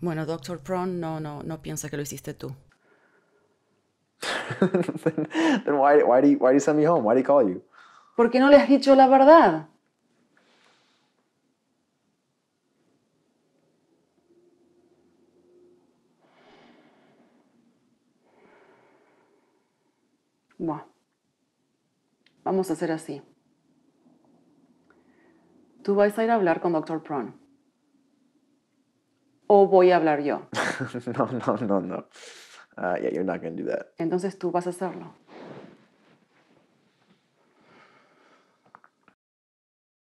Bueno, Doctor Prawn, no, no, no piensa que lo hiciste tú. then, me home? Why do call you? ¿Por qué no le has dicho la verdad? Bueno, vamos a hacer así. Tú vas a ir a hablar con Dr. Prawn o voy a hablar yo. no, no, no, no. Uh, yeah, you're not going to do that. Entonces tú vas a hacerlo.